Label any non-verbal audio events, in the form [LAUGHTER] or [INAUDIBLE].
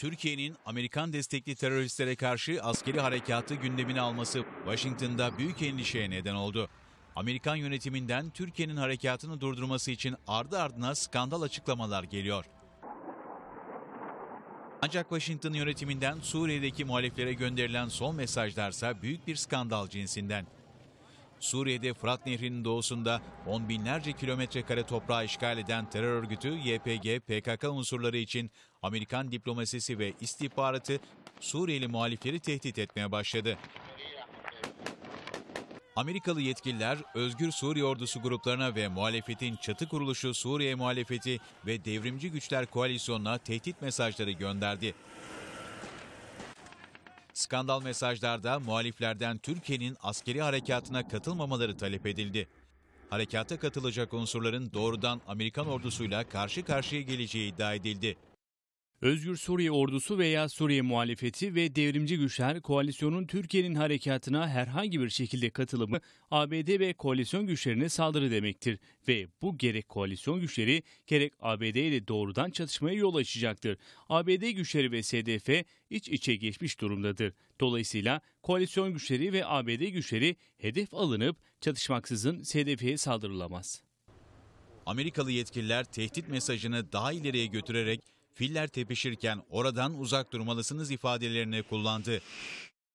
Türkiye'nin Amerikan destekli teröristlere karşı askeri harekatı gündemine alması Washington'da büyük endişeye neden oldu. Amerikan yönetiminden Türkiye'nin harekatını durdurması için ardı ardına skandal açıklamalar geliyor. Ancak Washington yönetiminden Suriye'deki muhaliflere gönderilen son mesajlarsa büyük bir skandal cinsinden. Suriye'de Fırat Nehri'nin doğusunda on binlerce kilometre kare toprağı işgal eden terör örgütü YPG, PKK unsurları için Amerikan diplomasisi ve istihbaratı Suriyeli muhalifleri tehdit etmeye başladı. Amerikalı yetkililer Özgür Suriye Ordusu gruplarına ve muhalefetin çatı kuruluşu Suriye Muhalefeti ve Devrimci Güçler Koalisyonu'na tehdit mesajları gönderdi. Skandal mesajlarda muhaliflerden Türkiye'nin askeri harekatına katılmamaları talep edildi. Harekata katılacak unsurların doğrudan Amerikan ordusuyla karşı karşıya geleceği iddia edildi. Özgür Suriye ordusu veya Suriye muhalefeti ve devrimci güçler koalisyonun Türkiye'nin harekatına herhangi bir şekilde katılımı ABD [LAUGHS] ve koalisyon güçlerine saldırı demektir ve bu gerek koalisyon güçleri gerek ABD ile doğrudan çatışmaya yol açacaktır. ABD güçleri ve SDF iç içe geçmiş durumdadır. Dolayısıyla koalisyon güçleri ve ABD güçleri hedef alınıp çatışmaksızın SDF'ye saldırılamaz. Amerikalı yetkililer tehdit mesajını daha ileriye götürerek filler tepişirken oradan uzak durmalısınız ifadelerini kullandı.